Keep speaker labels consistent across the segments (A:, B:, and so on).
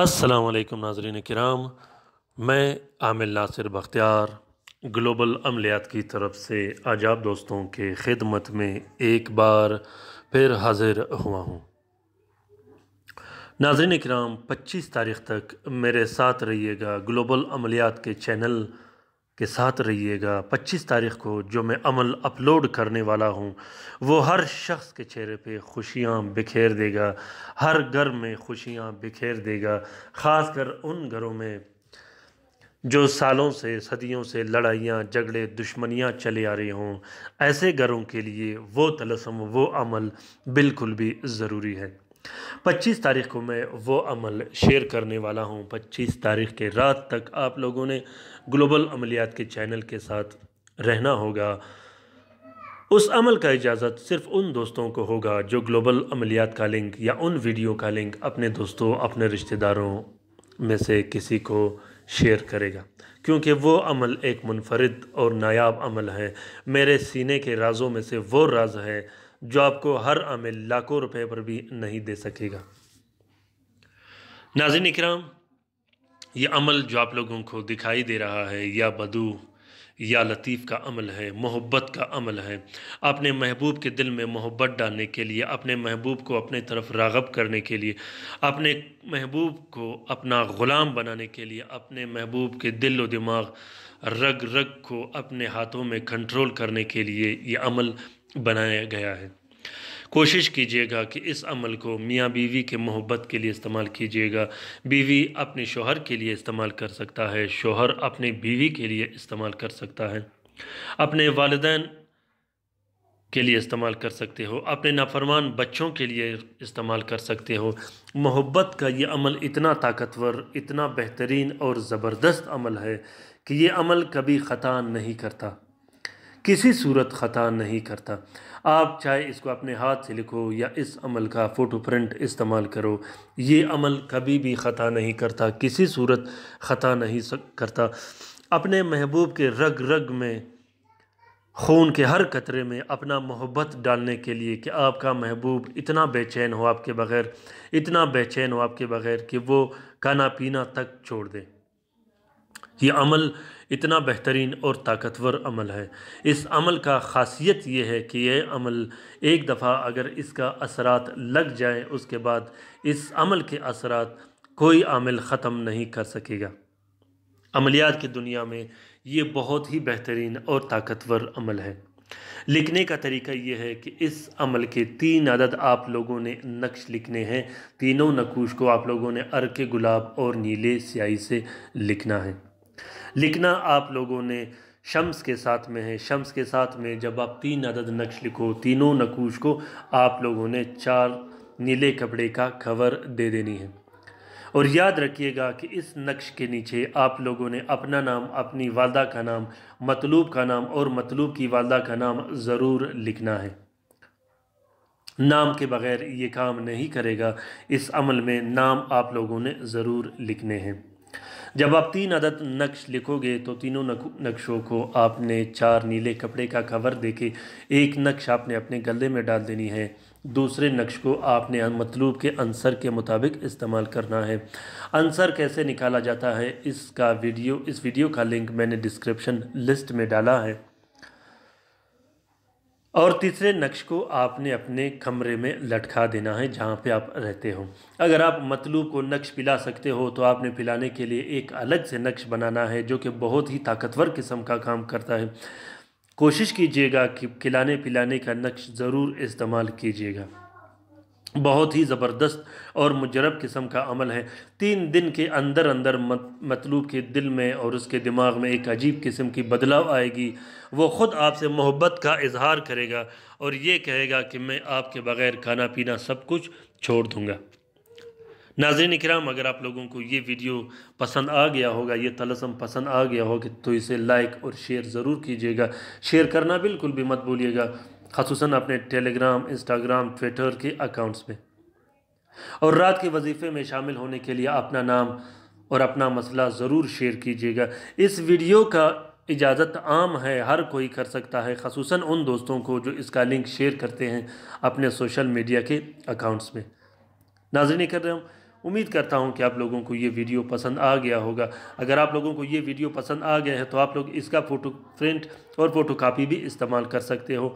A: असलकम नाजरीन कराम मैं आमिल नासिर बख्तियार ग्लोबल अमलियात की तरफ से आज आप दोस्तों के ख़िदमत में एक बार फिर हाजिर हुआ हूँ नाजरीन कराम पच्चीस तारीख तक मेरे साथ रहिएगा ग्लोबल अमलियात के चैनल के साथ रहिएगा पच्चीस तारीख को जो मैं अमल अपलोड करने वाला हूँ वो हर शख्स के चेहरे पे खुशियाँ बिखेर देगा हर घर में खुशियाँ बिखेर देगा ख़ास कर उन घरों में जो सालों से सदियों से लड़ाइयाँ झगड़े दुश्मनियाँ चले आ रही हों ऐसे घरों के लिए वो तलसम वो अमल बिल्कुल भी ज़रूरी है पच्चीस तारीख को मैं वो अमल शेयर करने वाला हूँ पच्चीस तारीख के रात तक आप लोगों ने ग्लोबल अमलियात के चैनल के साथ रहना होगा उस अमल का इजाज़त सिर्फ उन दोस्तों को होगा जो ग्लोबल अमलियात का लिंक या उन वीडियो का लिंक अपने दोस्तों अपने रिश्तेदारों में से किसी को शेयर करेगा क्योंकि वो अमल एक मुनफरद और नायाब अमल है मेरे सीने के राज़ों में से वो राज है जो आपको हर अमल लाखों रुपए पर भी नहीं दे सकेगा नाजिन इकराम ये अमल जो आप लोगों को दिखाई दे रहा है या बदू या लतीफ़ का अमल है मोहब्बत का अमल है अपने महबूब के दिल में मोहब्बत डालने के लिए अपने महबूब को अपने तरफ रागब करने के लिए अपने महबूब को अपना ग़ुलाम बनाने के लिए अपने महबूब के दिल व दिमाग रग रग को अपने हाथों में कंट्रोल करने के लिए ये अमल बनाया गया है कोशिश कीजिएगा कि इस अमल को मियाँ बीवी के मोहब्बत के लिए इस्तेमाल कीजिएगा बीवी अपने शोहर के लिए इस्तेमाल कर सकता है शोहर अपने बीवी के लिए इस्तेमाल कर सकता है अपने वालदेन के लिए इस्तेमाल कर सकते हो अपने नाफरमान बच्चों के लिए इस्तेमाल कर सकते हो मोहब्बत का ये अमल इतना ताकतवर इतना बेहतरीन और ज़बरदस्त अमल है कि ये अमल कभी ख़ता नहीं करता किसी सूरत ख़ता नहीं करता आप चाहे इसको अपने हाथ से लिखो या इस अमल का फ़ोटो प्रिंट इस्तेमाल करो ये अमल कभी भी ख़ता नहीं करता किसी सूरत ख़ता नहीं करता अपने महबूब के रग रग में खून के हर कतरे में अपना मोहब्बत डालने के लिए कि आपका महबूब इतना बेचैन हो आपके बग़ैर इतना बेचैन हो आपके बग़ैर कि वो खाना पीना तक छोड़ दे ये अमल इतना बेहतरीन और ताकतवर अमल है इस अमल का ख़ासियत ये है कि यह अमल एक दफ़ा अगर इसका असरात लग जाए उसके बाद इस अमल के असरात कोई अमल ख़त्म नहीं कर सकेगा अमलियात की दुनिया में ये बहुत ही बेहतरीन और ताकतवर अमल है लिखने का तरीका यह है कि इस अमल के तीन अदद आप लोगों ने नक्श लिखने हैं तीनों नकूश को आप लोगों ने अर के गुलाब और नीले स्याही से लिखना है लिखना आप लोगों ने शम्स के साथ में है शम्स के साथ में जब आप तीन अदद नक्श लिखो तीनों नकूश को आप लोगों ने चार नीले कपड़े का खबर दे देनी है और याद रखिएगा कि इस नक्श के नीचे आप लोगों ने अपना नाम अपनी वालदा का नाम मतलूब का नाम और मतलूब की वालदा का नाम ज़रूर लिखना है नाम के बग़ैर ये काम नहीं करेगा इस अमल में नाम आप लोगों ने ज़रूर लिखने हैं जब आप तीन अदद नक्श लिखोगे तो तीनों नक्शों को आपने चार नीले कपड़े का कवर देके एक नक्श आपने अपने गले में डाल देनी है दूसरे नक्श को आपने मतलूब के अंसर के मुताबिक इस्तेमाल करना है अंसर कैसे निकाला जाता है इसका वीडियो इस वीडियो का लिंक मैंने डिस्क्रिप्शन लिस्ट में डाला है और तीसरे नक्श को आपने अपने कमरे में लटका देना है जहाँ पे आप रहते हो अगर आप मतलू को नक्श पिला सकते हो तो आपने पिलाने के लिए एक अलग से नक्श बनाना है जो कि बहुत ही ताकतवर किस्म का काम करता है कोशिश कीजिएगा कि खिलाने पिलाने का नक्श ज़रूर इस्तेमाल कीजिएगा बहुत ही ज़बरदस्त और मुजरब किस्म का अमल है तीन दिन के अंदर अंदर मत, मतलूब के दिल में और उसके दिमाग में एक अजीब किस्म की बदलाव आएगी वो ख़ुद आपसे मोहब्बत का इजहार करेगा और ये कहेगा कि मैं आपके बग़ैर खाना पीना सब कुछ छोड़ दूँगा नाजरन कराम अगर आप लोगों को ये वीडियो पसंद आ गया होगा ये तलसम पसंद आ गया होगा तो इसे लाइक और शेयर ज़रूर कीजिएगा शेयर करना बिल्कुल भी मत भूलिएगा खसूस अपने टेलीग्राम इंस्टाग्राम ट्विटर के अकाउंट्स में और रात के वजीफ़े में शामिल होने के लिए अपना नाम और अपना मसला ज़रूर शेयर कीजिएगा इस वीडियो का इजाज़त आम है हर कोई कर सकता है खसूस उन दोस्तों को जो इसका लिंक शेयर करते हैं अपने सोशल मीडिया के अकाउंट्स में नहीं कर रहा हूँ उम्मीद करता हूँ कि आप लोगों को ये वीडियो पसंद आ गया होगा अगर आप लोगों को ये वीडियो पसंद आ गया है तो आप लोग इसका फ़ोटो प्रिंट और फ़ोटो कापी भी इस्तेमाल कर सकते हो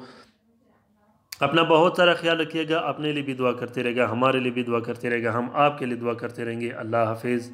A: अपना बहुत सारा ख्याल रखिएगा अपने लिए भी दुआ करते रहेगा हमारे लिए भी दुआ करते रहेगा हम आपके लिए दुआ करते रहेंगे अल्लाह हाफिज़